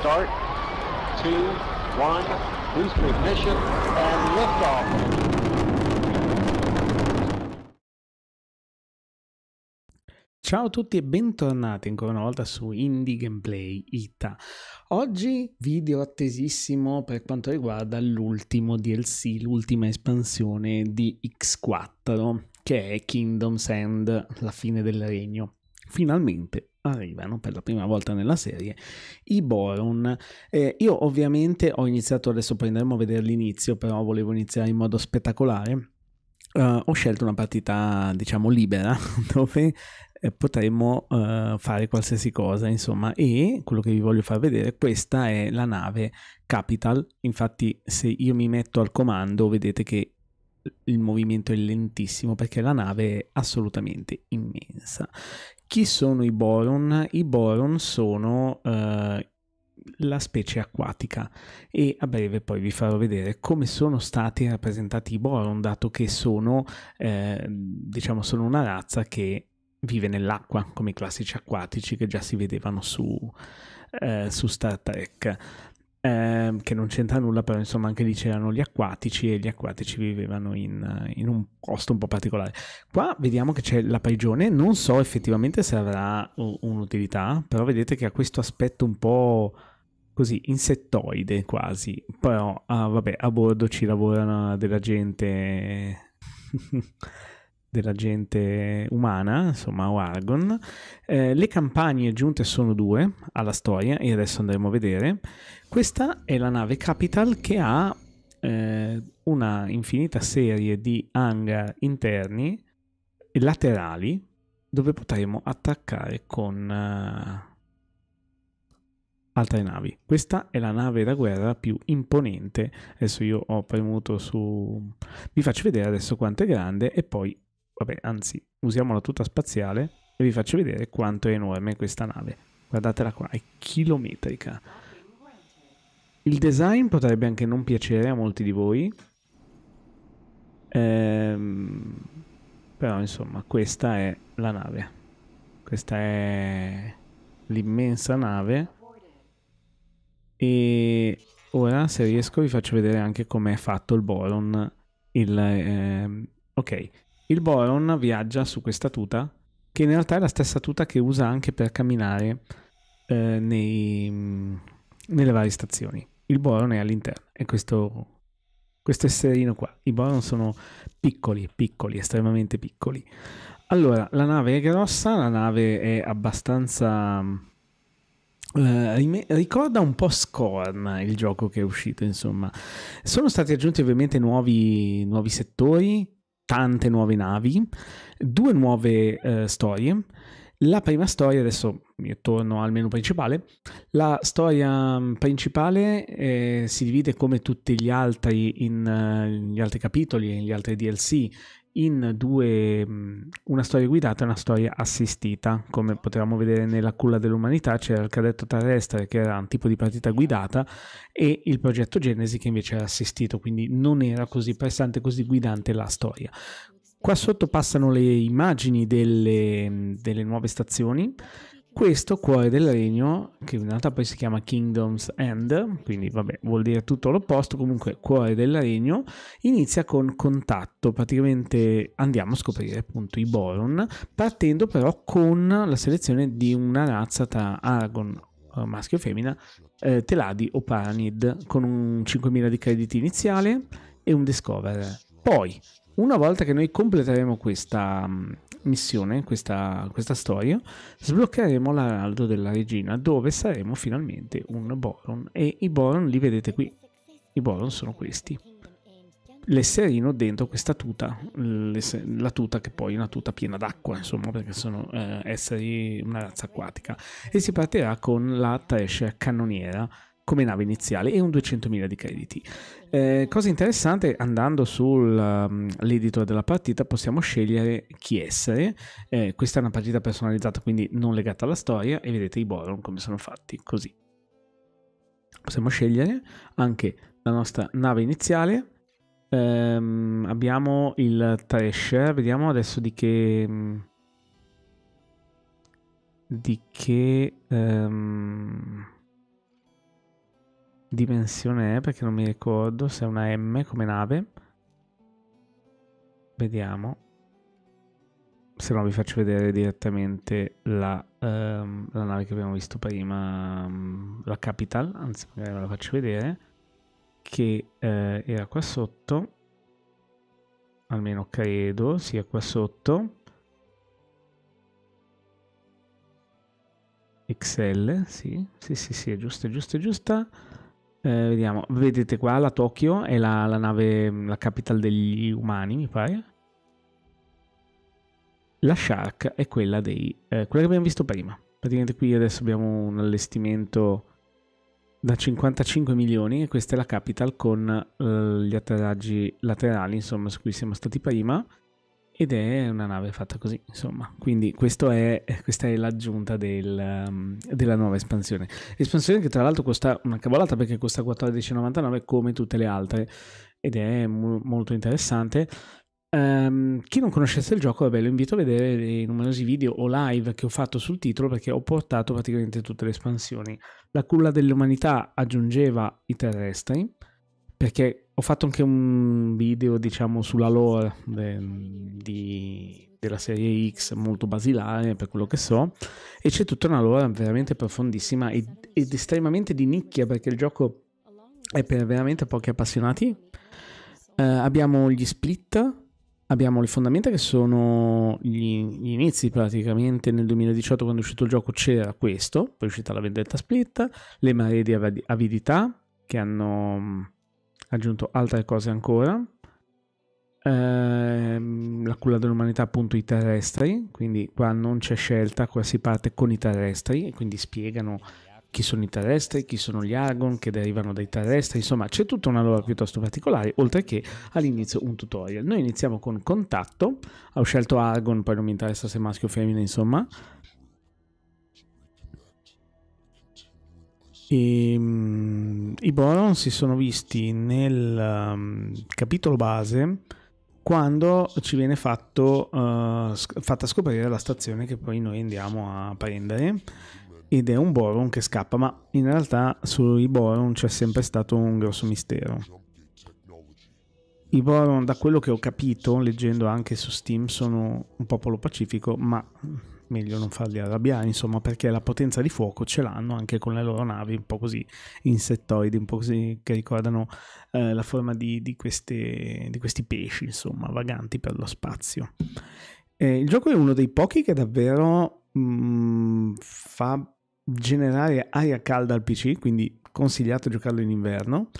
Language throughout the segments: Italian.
start, two, one, boost ignition, and liftoff. Ciao a tutti e bentornati ancora una volta su Indie Gameplay Ita. Oggi video attesissimo per quanto riguarda l'ultimo DLC, l'ultima espansione di X4, che è Kingdom's End, la fine del regno. Finalmente arrivano per la prima volta nella serie i Boron. Eh, io ovviamente ho iniziato, adesso prenderemo a vedere l'inizio, però volevo iniziare in modo spettacolare. Uh, ho scelto una partita diciamo libera dove eh, potremmo uh, fare qualsiasi cosa insomma e quello che vi voglio far vedere questa è la nave Capital infatti se io mi metto al comando vedete che il movimento è lentissimo perché la nave è assolutamente immensa chi sono i boron? I boron sono eh, la specie acquatica e a breve poi vi farò vedere come sono stati rappresentati i boron dato che sono eh, diciamo sono una razza che vive nell'acqua come i classici acquatici che già si vedevano su, eh, su Star Trek eh, che non c'entra nulla, però insomma anche lì c'erano gli acquatici e gli acquatici vivevano in, in, un posto un po' particolare. Qua vediamo che c'è la prigione, non so effettivamente se avrà un'utilità, però vedete che ha questo aspetto un po' così insettoide quasi, però ah, vabbè a bordo ci lavorano della gente... della gente umana, insomma, o Argon. Eh, le campagne aggiunte sono due alla storia e adesso andremo a vedere. Questa è la nave Capital che ha eh, una infinita serie di hangar interni e laterali dove potremo attaccare con uh, altre navi. Questa è la nave da guerra più imponente. Adesso io ho premuto su... Vi faccio vedere adesso quanto è grande e poi, vabbè, anzi, usiamola tutta spaziale e vi faccio vedere quanto è enorme questa nave. Guardatela qua, è chilometrica. Il design potrebbe anche non piacere a molti di voi. Ehm, però insomma, questa è la nave. Questa è l'immensa nave. E ora se riesco vi faccio vedere anche com'è fatto il Boron. Il, ehm, ok, il Boron viaggia su questa tuta che in realtà è la stessa tuta che usa anche per camminare eh, nei nelle varie stazioni. Il Boron è all'interno, è questo, questo esserino qua. I Boron sono piccoli, piccoli, estremamente piccoli. Allora, la nave è grossa, la nave è abbastanza... Mm, eh, ricorda un po' Scorn il gioco che è uscito, insomma. Sono stati aggiunti ovviamente nuovi, nuovi settori, tante nuove navi, due nuove eh, storie. La prima storia, adesso io torno al menu principale, la storia mm, principale eh, si divide come tutti gli altri, in, eh, gli altri capitoli e gli altri DLC in due, mm, una storia guidata e una storia assistita. Come potevamo vedere nella culla dell'umanità c'era il cadetto terrestre che era un tipo di partita guidata e il progetto Genesi che invece era assistito, quindi non era così pressante, così guidante la storia. Qua sotto passano le immagini delle, mm, delle nuove stazioni questo cuore del regno, che in realtà poi si chiama Kingdom's End, quindi vabbè, vuol dire tutto l'opposto, comunque cuore del regno, inizia con contatto, praticamente andiamo a scoprire appunto i Boron, partendo però con la selezione di una razza tra Aragon, eh, maschio e femmina, eh, Teladi o Paranid, con un 5.000 di crediti iniziale e un Discover. Poi, una volta che noi completeremo questa mm, missione, questa, questa storia, sbloccheremo l'araldo della regina dove saremo finalmente un Boron e i Boron li vedete qui, i Boron sono questi. L'esserino dentro questa tuta, la tuta che poi è una tuta piena d'acqua, insomma, perché sono eh, esseri una razza acquatica. E si partirà con la trescia cannoniera, come nave iniziale e un 200.000 di crediti. Eh, cosa interessante, andando sull'editor um, della partita possiamo scegliere chi essere, eh, questa è una partita personalizzata quindi non legata alla storia e vedete i Boron come sono fatti, così. Possiamo scegliere anche la nostra nave iniziale, ehm, abbiamo il Thresher, vediamo adesso di che... Mm, di che... Um, dimensione è perché non mi ricordo se è una M come nave. Vediamo. Se no vi faccio vedere direttamente la, um, la nave che abbiamo visto prima, um, la Capital, anzi magari ve la faccio vedere, che eh, era qua sotto, almeno credo sia qua sotto. XL, sì, sì, sì, sì, è giusta, è giusta, è giusta. Eh, vediamo, vedete qua la Tokyo è la, la, nave, la capital degli umani, mi pare. La Shark è quella dei, eh, quella che abbiamo visto prima. Praticamente qui adesso abbiamo un allestimento da 55 milioni e questa è la capital con eh, gli atterraggi laterali, insomma, su cui siamo stati prima. Ed è una nave fatta così, insomma. Quindi è, questa è l'aggiunta del, um, della nuova espansione. Espansione che tra l'altro costa una cavolata perché costa 14,99 come tutte le altre ed è mo molto interessante. Um, chi non conoscesse il gioco, vabbè, lo invito a vedere i numerosi video o live che ho fatto sul titolo perché ho portato praticamente tutte le espansioni. La culla dell'umanità aggiungeva i terrestri perché ho fatto anche un video, diciamo, sulla lore de, di, della serie X, molto basilare per quello che so, e c'è tutta una lore veramente profondissima ed, ed estremamente di nicchia perché il gioco è per veramente pochi appassionati. Eh, abbiamo gli split, abbiamo le fondamenta che sono gli, gli, inizi praticamente nel 2018 quando è uscito il gioco c'era questo, poi è uscita la vendetta split, le maree di avidità che hanno aggiunto altre cose ancora. Ehm, la culla dell'umanità appunto i terrestri, quindi qua non c'è scelta, qua si parte con i terrestri e quindi spiegano chi sono i terrestri, chi sono gli Argon che derivano dai terrestri, insomma c'è tutta una lore piuttosto particolare, oltre che all'inizio un tutorial. Noi iniziamo con contatto, ho scelto Argon, poi non mi interessa se maschio o femmina, insomma, E, um, I Boron si sono visti nel um, capitolo base quando ci viene fatto, uh, sc fatta scoprire la stazione che poi noi andiamo a prendere ed è un Boron che scappa, ma in realtà sui Boron c'è sempre stato un grosso mistero. I Boron, da quello che ho capito, leggendo anche su Steam, sono un popolo pacifico, ma meglio non farli arrabbiare, insomma, perché la potenza di fuoco ce l'hanno anche con le loro navi, un po' così insettoidi, un po' così che ricordano eh, la forma di, di, queste, di, questi pesci, insomma, vaganti per lo spazio. Eh, il gioco è uno dei pochi che davvero mh, mm, fa generare aria calda al PC, quindi consigliato giocarlo in inverno.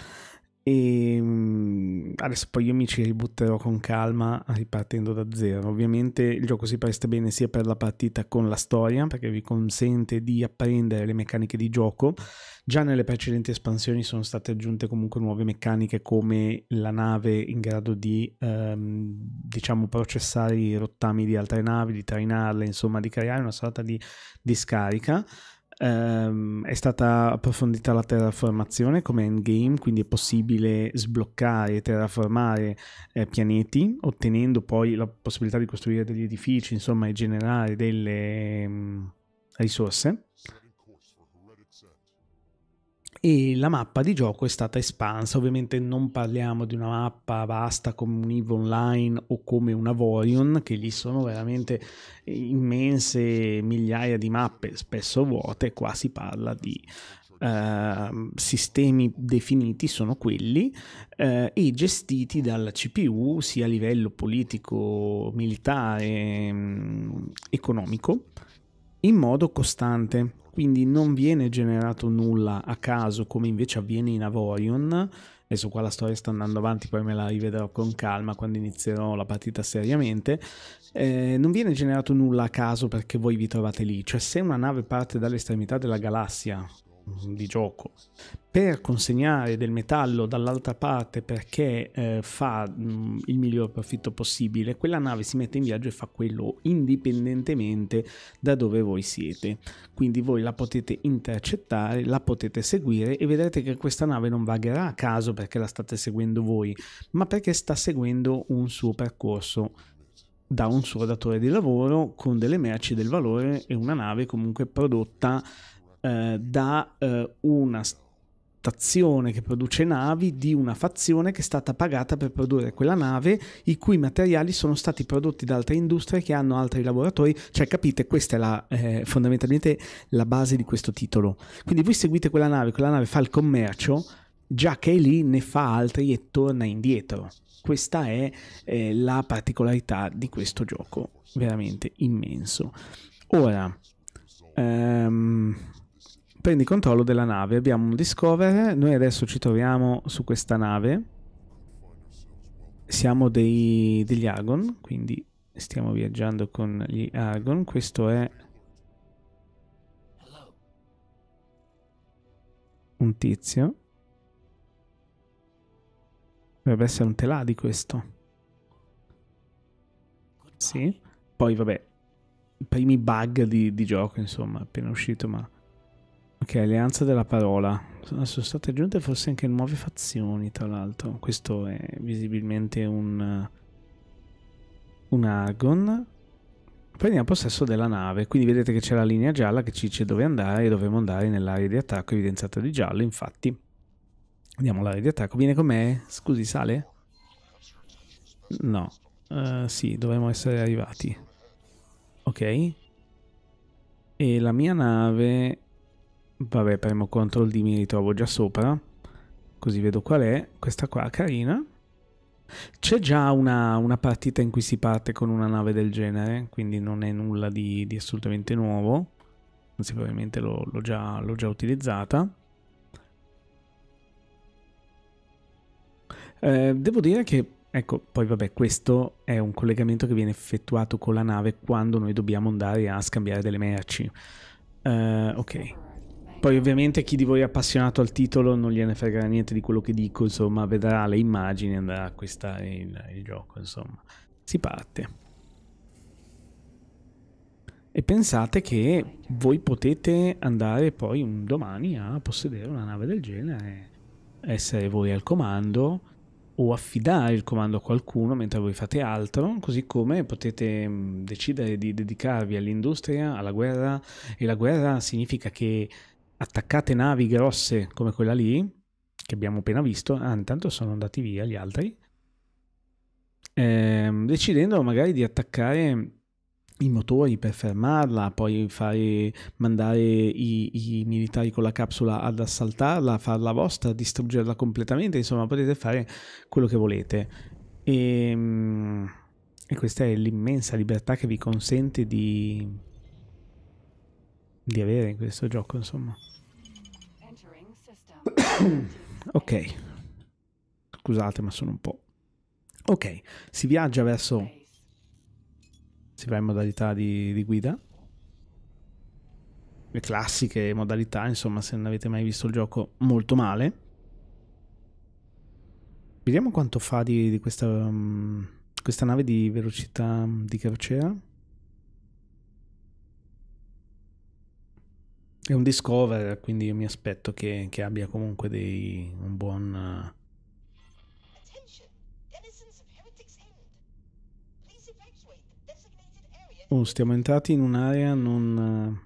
E ehm, adesso poi io mi ci ributterò con calma ripartendo da zero. Ovviamente il gioco si presta bene sia per la partita con la storia, perché vi consente di apprendere le meccaniche di gioco. Già nelle precedenti espansioni sono state aggiunte comunque nuove meccaniche come la nave in grado di ehm, diciamo processare i rottami di altre navi, di trainarle, insomma di creare una sorta di, di scarica. Um, è stata approfondita la terraformazione come endgame, quindi è possibile sbloccare e terraformare eh, pianeti, ottenendo poi la possibilità di costruire degli edifici, insomma, e generare delle um, risorse e la mappa di gioco è stata espansa. Ovviamente non parliamo di una mappa vasta come un EVE Online o come una Vorion, che lì sono veramente immense migliaia di mappe, spesso vuote. Qua si parla di Uh, sistemi definiti sono quelli uh, e gestiti dalla CPU sia a livello politico, militare, mm, economico in modo costante quindi non viene generato nulla a caso come invece avviene in Avorion. Adesso qua la storia sta andando avanti, poi me la rivedrò con calma quando inizierò la partita seriamente. Eh, non viene generato nulla a caso perché voi vi trovate lì, cioè se una nave parte dall'estremità della galassia di gioco per consegnare del metallo dall'altra parte perché eh, fa mh, mm, il miglior profitto possibile, quella nave si mette in viaggio e fa quello indipendentemente da dove voi siete. Quindi voi la potete intercettare, la potete seguire e vedrete che questa nave non vagherà a caso perché la state seguendo voi, ma perché sta seguendo un suo percorso da un suo datore di lavoro con delle merci del valore e una nave comunque prodotta eh, da eh, una stazione che produce navi di una fazione che è stata pagata per produrre quella nave i cui materiali sono stati prodotti da altre industrie che hanno altri lavoratori cioè capite questa è la, eh, fondamentalmente la base di questo titolo quindi voi seguite quella nave quella nave fa il commercio già che è lì ne fa altri e torna indietro questa è eh, la particolarità di questo gioco veramente immenso ora um, prendi controllo della nave. Abbiamo un Discover. Noi adesso ci troviamo su questa nave. Siamo dei, degli Argon, quindi stiamo viaggiando con gli Argon. Questo è un tizio. Dovrebbe essere un teladi questo. Sì. Poi vabbè, i primi bug di, di gioco, insomma, appena uscito, ma... Ok, alleanza della parola. Sono state aggiunte forse anche nuove fazioni, tra l'altro. Questo è visibilmente un, un Argon. Prendiamo possesso della nave, quindi vedete che c'è la linea gialla che ci dice dove andare e dovremo andare nell'area di attacco evidenziata di giallo, infatti. Andiamo all'area di attacco. Viene con me? Scusi, sale? No. Uh, sì, dovremmo essere arrivati. Ok. E la mia nave Vabbè, premo CTRL D, mi ritrovo già sopra. Così vedo qual è. Questa qua, carina. C'è già una, una, partita in cui si parte con una nave del genere, quindi non è nulla di, di assolutamente nuovo. Anzi, probabilmente l'ho già, già utilizzata. Eh, devo dire che, ecco, poi vabbè, questo è un collegamento che viene effettuato con la nave quando noi dobbiamo andare a scambiare delle merci. Eh, ok. Poi ovviamente chi di voi è appassionato al titolo non gliene frega niente di quello che dico, insomma, vedrà le immagini e andrà a acquistare il, il gioco, insomma. Si parte. E pensate che voi potete andare poi un domani a possedere una nave del genere, essere voi al comando o affidare il comando a qualcuno mentre voi fate altro, così come potete mm, decidere di dedicarvi all'industria, alla guerra, e la guerra significa che attaccate navi grosse come quella lì, che abbiamo appena visto, ah, intanto sono andati via gli altri, ehm, decidendo magari di attaccare i motori per fermarla, poi fare, mandare i, i, militari con la capsula ad assaltarla, farla vostra, distruggerla completamente, insomma potete fare quello che volete. E, ehm, e questa è l'immensa libertà che vi consente di, di avere in questo gioco, insomma. ok, scusate ma sono un po'... Ok, si viaggia verso... Si va in modalità di, di guida. Le classiche modalità, insomma, se non avete mai visto il gioco, molto male. Vediamo quanto fa di, di questa, um, questa nave di velocità di crociera. È un discover, quindi io mi aspetto che, che abbia comunque dei, un buon... Oh, stiamo entrati in un'area non...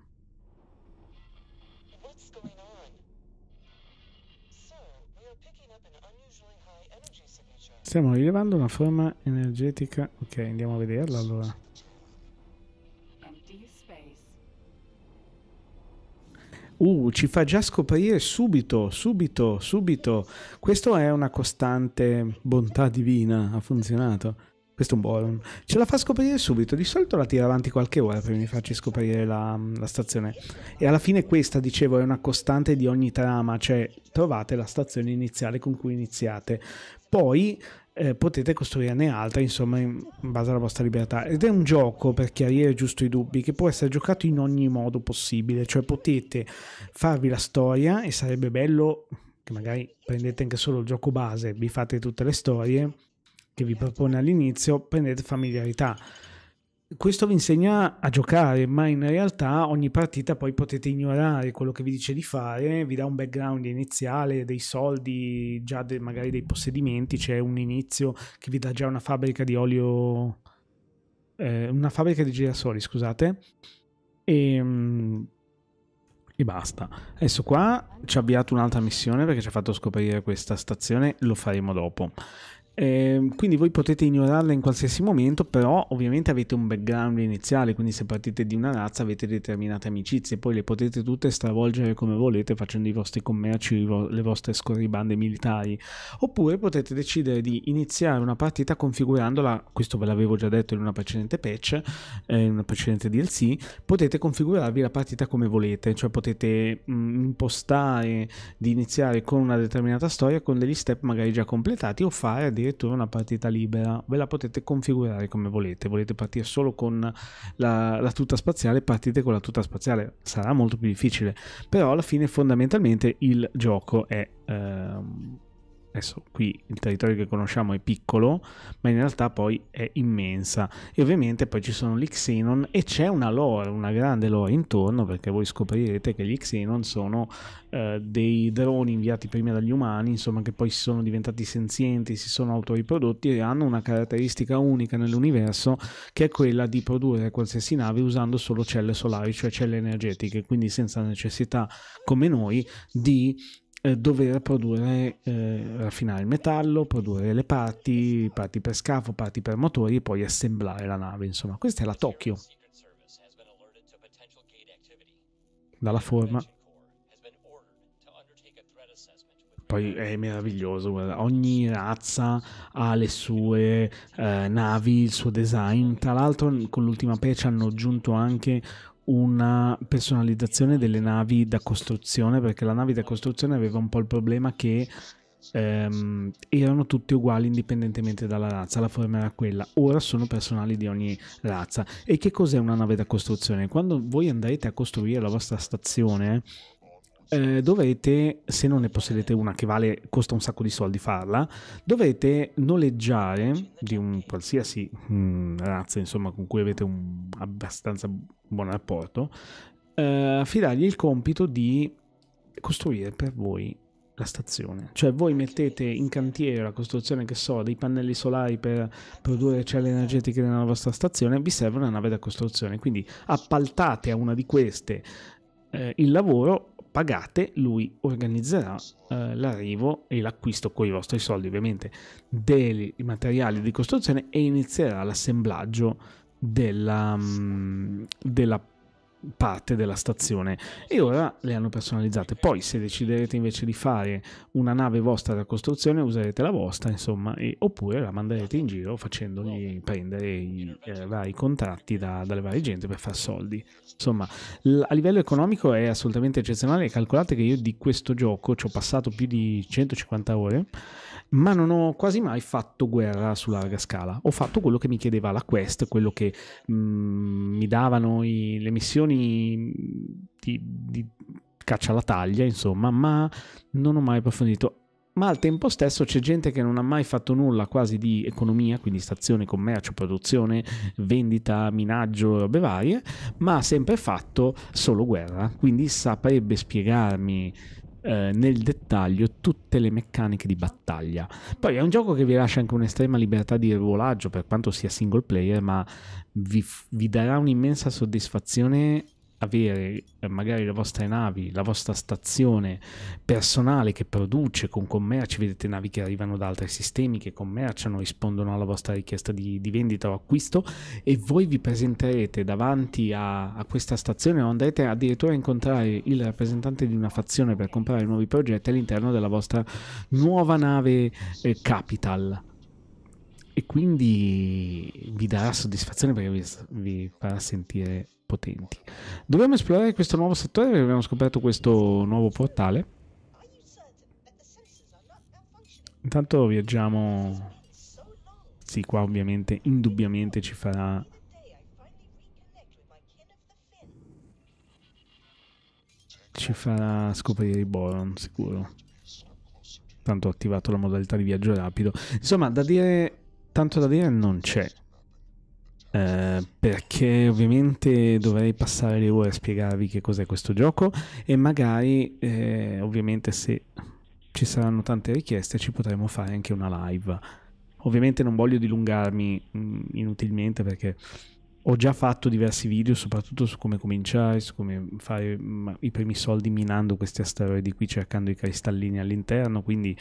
Stiamo rilevando una forma energetica. Ok, andiamo a vederla allora. Uh, ci fa già scoprire subito, subito, subito. Questo è una costante bontà divina, ha funzionato. Questo è un buon. Ce la fa scoprire subito. Di solito la tira avanti qualche ora prima di farci scoprire la, la, stazione. E alla fine questa, dicevo, è una costante di ogni trama, cioè trovate la stazione iniziale con cui iniziate. Poi eh, potete costruirne altre insomma in base alla vostra libertà ed è un gioco per chiarire giusto i dubbi che può essere giocato in ogni modo possibile cioè potete farvi la storia e sarebbe bello che magari prendete anche solo il gioco base vi fate tutte le storie che vi propone all'inizio prendete familiarità questo vi insegna a giocare, ma in realtà ogni partita poi potete ignorare quello che vi dice di fare, vi dà un background iniziale, dei soldi, già de, magari dei possedimenti, c'è un inizio che vi dà già una fabbrica di olio, eh, una fabbrica di girasoli, scusate, e, ehm, e basta. Adesso qua ci ha avviato un'altra missione perché ci ha fatto scoprire questa stazione, lo faremo dopo. Eh, quindi voi potete ignorarla in qualsiasi momento, però ovviamente avete un background iniziale, quindi se partite di una razza avete determinate amicizie, poi le potete tutte stravolgere come volete facendo i vostri commerci, le vostre scorribande militari, oppure potete decidere di iniziare una partita configurandola, questo ve l'avevo già detto in una precedente patch, eh, in una precedente DLC, potete configurarvi la partita come volete, cioè potete mh, mm, impostare di iniziare con una determinata storia con degli step magari già completati o fare dei addirittura una partita libera, ve la potete configurare come volete, volete partire solo con la, la tuta spaziale, partite con la tuta spaziale, sarà molto più difficile, però alla fine fondamentalmente il gioco è... Ehm, adesso qui il territorio che conosciamo è piccolo, ma in realtà poi è immensa. E ovviamente poi ci sono gli Xenon e c'è una lore, una grande lore intorno, perché voi scoprirete che gli Xenon sono eh, dei droni inviati prima dagli umani, insomma che poi si sono diventati senzienti, si sono autoriprodotti e hanno una caratteristica unica nell'universo che è quella di produrre qualsiasi nave usando solo celle solari, cioè celle energetiche, quindi senza necessità come noi di eh, dover produrre, eh, raffinare il metallo, produrre le parti, parti per scafo, parti per motori e poi assemblare la nave. Insomma, questa è la Tokyo. Dalla forma. Poi è meraviglioso, guarda. ogni razza ha le sue eh, navi, il suo design. Tra l'altro con l'ultima patch hanno aggiunto anche una personalizzazione delle navi da costruzione, perché la nave da costruzione aveva un po' il problema che ehm, erano tutti uguali indipendentemente dalla razza, la forma era quella, ora sono personali di ogni razza. E che cos'è una nave da costruzione? Quando voi andrete a costruire la vostra stazione, eh, dovete, se non ne possedete una che vale, costa un sacco di soldi farla, dovete noleggiare di un qualsiasi mh, mm, razza insomma, con cui avete un abbastanza buon rapporto, eh, affidargli il compito di costruire per voi la stazione. Cioè voi mettete in cantiere la costruzione, che so, dei pannelli solari per produrre celle energetiche nella vostra stazione, vi serve una nave da costruzione. Quindi appaltate a una di queste eh, il lavoro pagate, lui organizzerà eh, l'arrivo e l'acquisto con i vostri soldi ovviamente dei materiali di costruzione e inizierà l'assemblaggio della, mm, della parte della stazione e ora le hanno personalizzate. Poi se deciderete invece di fare una nave vostra da costruzione userete la vostra, insomma, e, oppure la manderete in giro facendogli prendere i eh, vari contratti da, dalle varie gente per far soldi. Insomma, a livello economico è assolutamente eccezionale. Calcolate che io di questo gioco ci ho passato più di 150 ore ma non ho quasi mai fatto guerra su larga scala. Ho fatto quello che mi chiedeva la quest, quello che mh, mm, mi davano i, le missioni mm, di, di caccia alla taglia, insomma, ma non ho mai approfondito ma al tempo stesso c'è gente che non ha mai fatto nulla quasi di economia, quindi stazione, commercio, produzione, vendita, minaggio, robe varie, ma ha sempre fatto solo guerra, quindi saprebbe spiegarmi eh, nel dettaglio tutte le meccaniche di battaglia. Poi è un gioco che vi lascia anche un'estrema libertà di volaggio per quanto sia single player, ma vi, vi darà un'immensa soddisfazione avere eh, magari le vostre navi, la vostra stazione personale che produce con commerci, vedete navi che arrivano da altri sistemi, che commerciano, rispondono alla vostra richiesta di, di vendita o acquisto e voi vi presenterete davanti a, a, questa stazione o andrete addirittura a incontrare il rappresentante di una fazione per comprare nuovi progetti all'interno della vostra nuova nave eh, Capital e quindi vi darà soddisfazione perché vi, vi farà sentire potenti. Dobbiamo esplorare questo nuovo settore perché abbiamo scoperto questo nuovo portale. Intanto viaggiamo... Sì, qua ovviamente, indubbiamente ci farà... Ci farà scoprire i Boron, sicuro. Tanto ho attivato la modalità di viaggio rapido. Insomma, da dire... Tanto da dire non c'è. Eh, perché ovviamente dovrei passare le ore a spiegarvi che cos'è questo gioco e magari eh, ovviamente se ci saranno tante richieste ci potremo fare anche una live. Ovviamente non voglio dilungarmi mm, inutilmente perché ho già fatto diversi video, soprattutto su come cominciare, su come fare i primi soldi minando questi asteroidi qui, cercando i cristallini all'interno, quindi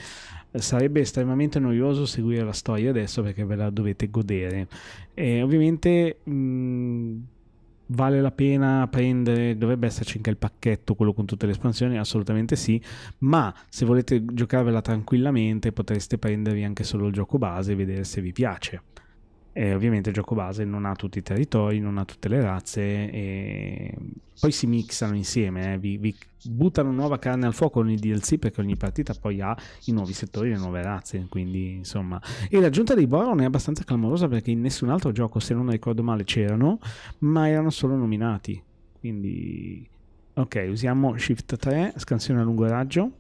eh, sarebbe estremamente noioso seguire la storia adesso perché ve la dovete godere. E ovviamente mh, vale la pena prendere, dovrebbe esserci anche il pacchetto, quello con tutte le espansioni, assolutamente sì, ma se volete giocarvela tranquillamente potreste prendervi anche solo il gioco base e vedere se vi piace. Eh, ovviamente il gioco base non ha tutti i territori, non ha tutte le razze, e poi si mixano insieme, eh. vi, vi, buttano nuova carne al fuoco con DLC perché ogni partita poi ha i nuovi settori, le nuove razze, quindi insomma. E l'aggiunta dei Boron è abbastanza clamorosa perché in nessun altro gioco, se non ricordo male, c'erano, ma erano solo nominati. Quindi, ok, usiamo Shift 3, scansione a lungo raggio,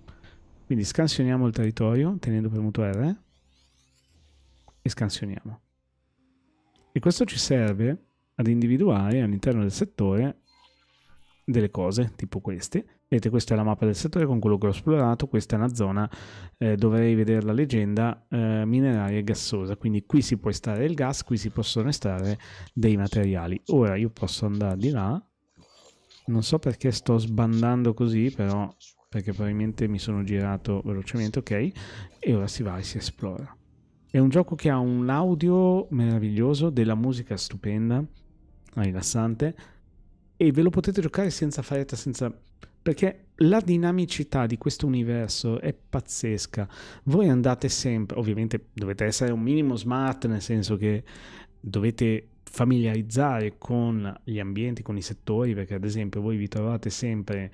quindi scansioniamo il territorio tenendo premuto R e scansioniamo. E questo ci serve ad individuare all'interno del settore delle cose, tipo queste. Vedete, questa è la mappa del settore con quello che ho esplorato, questa è una zona, eh, dovrei vedere la leggenda, eh, mineraria e gassosa, quindi qui si può estrarre il gas, qui si possono estrarre dei materiali. Ora io posso andare di là, non so perché sto sbandando così, però perché probabilmente mi sono girato velocemente, ok, e ora si va e si esplora. È un gioco che ha un audio meraviglioso, della musica stupenda, rilassante, e ve lo potete giocare senza fretta, senza... perché la dinamicità di questo universo è pazzesca. Voi andate sempre, ovviamente dovete essere un minimo smart, nel senso che dovete familiarizzare con gli ambienti, con i settori, perché ad esempio voi vi trovate sempre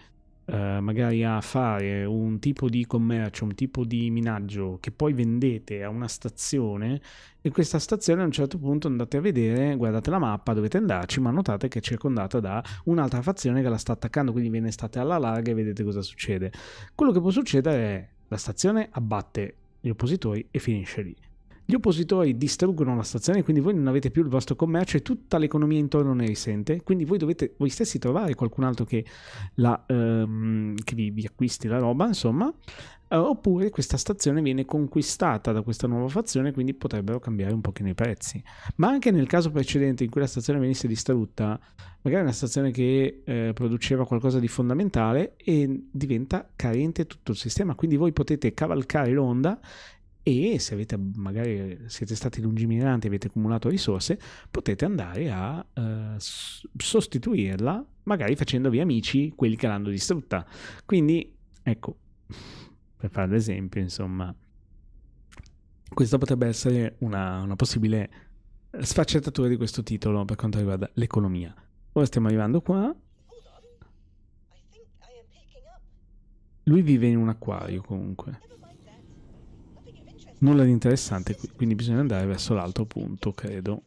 eh, magari a fare un tipo di commercio, un tipo di minaggio che poi vendete a una stazione e questa stazione a un certo punto andate a vedere, guardate la mappa, dovete andarci, ma notate che è circondata da un'altra fazione che la sta attaccando, quindi ve ne state alla larga e vedete cosa succede. Quello che può succedere è la stazione abbatte gli oppositori e finisce lì gli oppositori distruggono la stazione, quindi voi non avete più il vostro commercio e tutta l'economia intorno ne risente, quindi voi dovete voi stessi trovare qualcun altro che, la, ehm, che vi, vi, acquisti la roba, insomma, eh, oppure questa stazione viene conquistata da questa nuova fazione, quindi potrebbero cambiare un pochino i prezzi. Ma anche nel caso precedente in cui la stazione venisse distrutta, magari una stazione che eh, produceva qualcosa di fondamentale e diventa carente tutto il sistema, quindi voi potete cavalcare l'onda e se avete magari siete stati lungimiranti e avete accumulato risorse potete andare a eh, sostituirla magari facendovi amici quelli che l'hanno distrutta quindi ecco per fare l'esempio insomma questa potrebbe essere una, una possibile sfaccettatura di questo titolo per quanto riguarda l'economia ora stiamo arrivando qua lui vive in un acquario comunque nulla di interessante, qui, quindi bisogna andare verso l'altro punto, credo.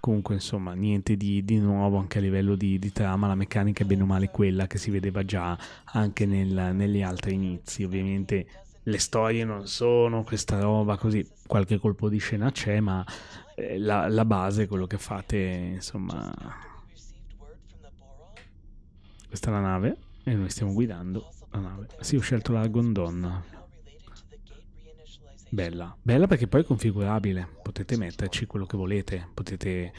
Comunque, insomma, niente di, di nuovo anche a livello di, di, trama, la meccanica è bene o male quella che si vedeva già anche nel, negli altri inizi. Ovviamente le storie non sono questa roba così, qualche colpo di scena c'è, ma eh, la, la base, quello che fate, insomma... Questa è la nave e noi stiamo guidando la nave. Sì, ho scelto la Gondonna. Bella, bella perché poi è configurabile, potete metterci quello che volete, potete...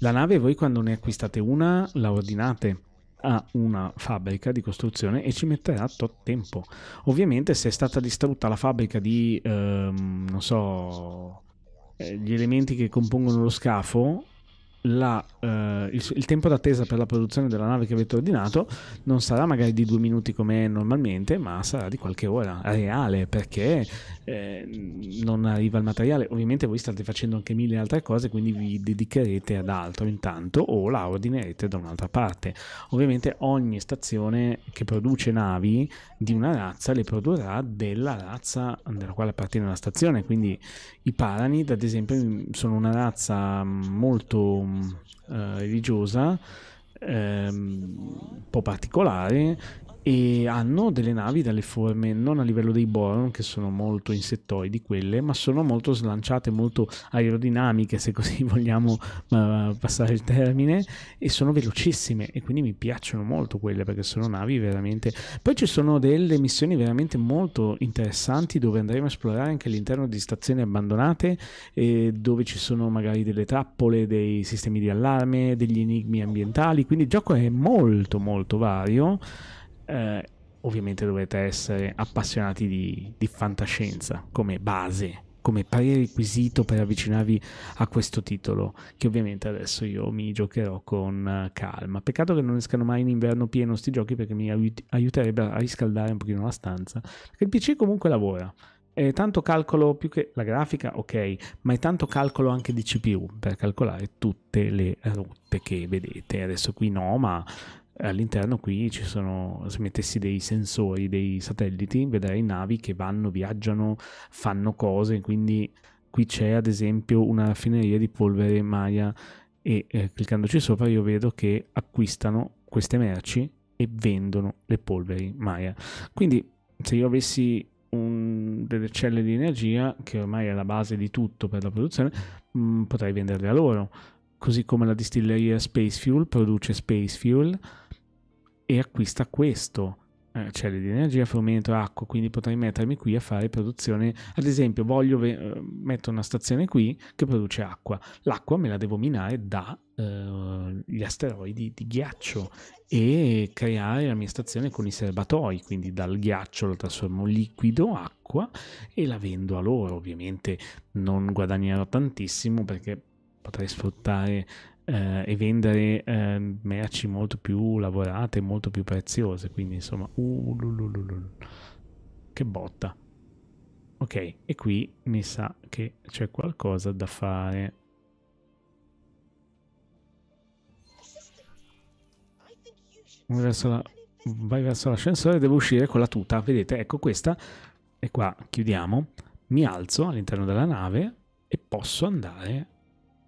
La nave voi quando ne acquistate una la ordinate a una fabbrica di costruzione e ci metterà tot tempo. Ovviamente se è stata distrutta la fabbrica di, ehm, non so, eh, gli elementi che compongono lo scafo, la, eh, il, il, tempo d'attesa per la produzione della nave che avete ordinato non sarà magari di due minuti come è normalmente, ma sarà di qualche ora reale perché eh, non arriva il materiale. Ovviamente voi state facendo anche mille altre cose, quindi vi dedicherete ad altro intanto o la ordinerete da un'altra parte. Ovviamente ogni stazione che produce navi di una razza le produrrà della razza della quale appartiene la stazione, quindi i Paranid ad esempio sono una razza molto Ehm, eh, religiosa ehm, un po' particolare e hanno delle navi dalle forme non a livello dei Boron che sono molto insettoidi quelle ma sono molto slanciate molto aerodinamiche se così vogliamo uh, passare il termine e sono velocissime e quindi mi piacciono molto quelle perché sono navi veramente poi ci sono delle missioni veramente molto interessanti dove andremo a esplorare anche all'interno di stazioni abbandonate eh, dove ci sono magari delle trappole dei sistemi di allarme degli enigmi ambientali quindi il gioco è molto molto vario eh, ovviamente dovete essere appassionati di, di fantascienza come base come prerequisito per avvicinarvi a questo titolo, che ovviamente adesso io mi giocherò con eh, calma. Peccato che non escano mai in inverno pieno sti giochi perché mi aiuterebbe a riscaldare un pochino la stanza, perché il PC comunque lavora. È tanto calcolo più che la grafica, ok, ma è tanto calcolo anche di CPU per calcolare tutte le rotte che vedete. Adesso qui no, ma all'interno qui ci sono, se mettessi dei sensori, dei satelliti, vedrei navi che vanno, viaggiano, fanno cose, quindi qui c'è ad esempio una raffineria di polvere Maya e eh, cliccandoci sopra io vedo che acquistano queste merci e vendono le polveri Maya. Quindi se io avessi un, delle celle di energia, che ormai è la base di tutto per la produzione, mh, mm, potrei venderle a loro. Così come la distilleria Space Fuel produce Space Fuel, e acquista questo eh, di energia, frumento, acqua, quindi potrei mettermi qui a fare produzione, ad esempio voglio, eh, metto una stazione qui che produce acqua, l'acqua me la devo minare dagli eh, asteroidi di ghiaccio e creare la mia stazione con i serbatoi, quindi dal ghiaccio lo trasformo liquido, acqua e la vendo a loro, ovviamente non guadagnerò tantissimo perché potrei sfruttare eh, e vendere eh, merci molto più lavorate, molto più preziose. Quindi insomma, uh, che botta. Ok, e qui mi sa che c'è qualcosa da fare. Verso la... Vai verso l'ascensore, devo uscire con la tuta. Vedete, ecco questa. E qua chiudiamo. Mi alzo all'interno della nave e posso andare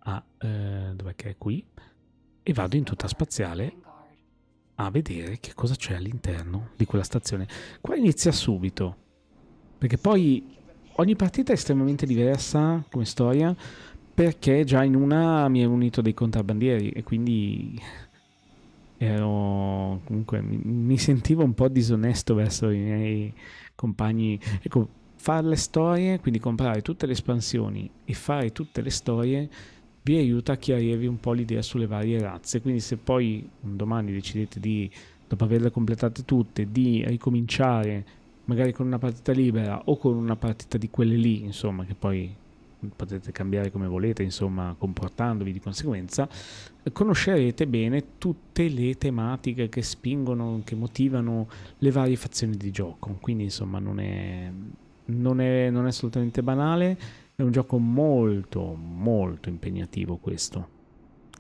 a... Eh, dov'è che è qui? E vado in tutta spaziale a vedere che cosa c'è all'interno di quella stazione. Qua inizia subito, perché poi ogni partita è estremamente diversa come storia, perché già in una mi è unito dei contrabbandieri e quindi ero comunque mi sentivo un po' disonesto verso i miei compagni. Ecco, fare le storie, quindi comprare tutte le espansioni e fare tutte le storie vi aiuta a chiarirvi un po' l'idea sulle varie razze, quindi se poi un domani decidete di, dopo averle completate tutte, di ricominciare magari con una partita libera o con una partita di quelle lì, insomma, che poi potete cambiare come volete, insomma, comportandovi di conseguenza, conoscerete bene tutte le tematiche che spingono, che motivano le varie fazioni di gioco. Quindi, insomma, non è, non è, non è assolutamente banale è un gioco molto, molto impegnativo questo,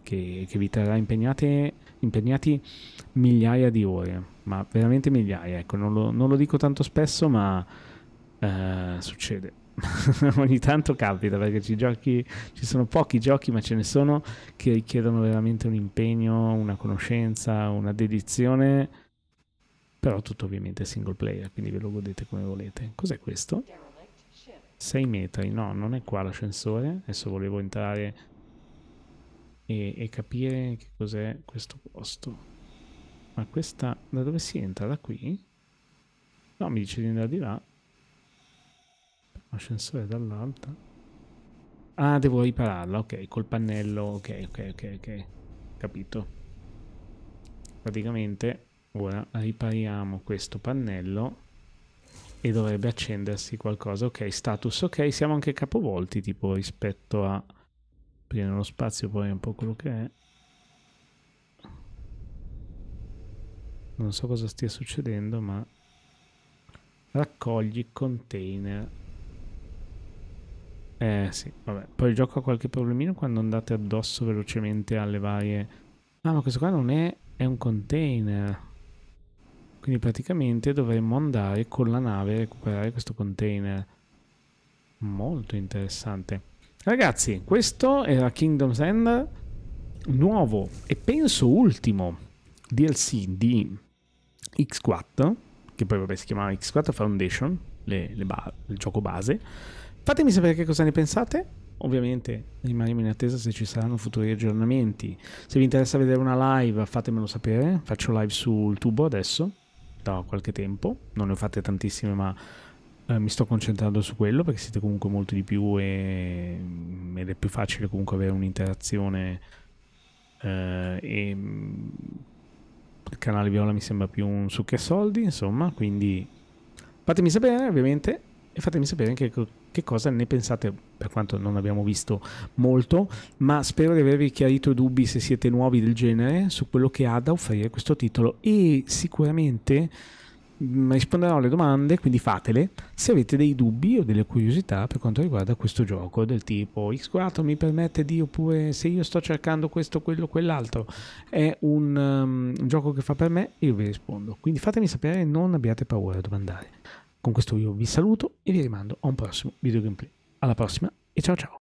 che, che vi terrà impegnate, impegnati migliaia di ore, ma veramente migliaia, ecco, non lo, non lo dico tanto spesso, ma eh, succede. ogni tanto capita perché ci, giochi, ci sono pochi giochi ma ce ne sono che richiedono veramente un impegno, una conoscenza, una dedizione però tutto ovviamente è single player quindi ve lo godete come volete cos'è questo? 6 metri, no, non è qua l'ascensore. Adesso volevo entrare e, e capire che cos'è questo posto. Ma questa, da dove si entra? Da qui? No, mi dice di andare di là. L'ascensore dall'alto. Ah, devo ripararla, ok, col pannello, ok, ok, ok, ok. Capito. Praticamente ora ripariamo questo pannello e dovrebbe accendersi qualcosa. Ok, status ok, siamo anche capovolti tipo rispetto a... Prima nello spazio poi è un po' quello che è. Non so cosa stia succedendo ma... Raccogli container. Eh sì, vabbè. Poi il gioco ha qualche problemino quando andate addosso velocemente alle varie... Ah ma questo qua non è... è un container. Quindi praticamente dovremmo andare con la nave a recuperare questo container. Molto interessante. Ragazzi, questo era Kingdom's End nuovo e penso ultimo DLC di X4, che poi vabbè si chiamava X4 Foundation, le, le il gioco base. Fatemi sapere che cosa ne pensate. Ovviamente rimaniamo in attesa se ci saranno futuri aggiornamenti. Se vi interessa vedere una live fatemelo sapere, faccio live sul tubo adesso da qualche tempo, non ne ho fatte tantissime ma eh, mi sto concentrando su quello perché siete comunque molti di più e, mm, ed è più facile comunque avere un'interazione eh, e mm, il canale Viola mi sembra più un succhia soldi insomma quindi fatemi sapere ovviamente e fatemi sapere anche che cosa ne pensate, per quanto non abbiamo visto molto, ma spero di avervi chiarito i dubbi se siete nuovi del genere su quello che ha da offrire questo titolo e sicuramente mm, risponderò alle domande, quindi fatele, se avete dei dubbi o delle curiosità per quanto riguarda questo gioco del tipo X4 mi permette di oppure se io sto cercando questo, quello, quell'altro, è un, um, un gioco che fa per me, io vi rispondo. Quindi fatemi sapere, non abbiate paura a domandare. Con questo io vi saluto e vi rimando a un prossimo video gameplay. Alla prossima e ciao ciao!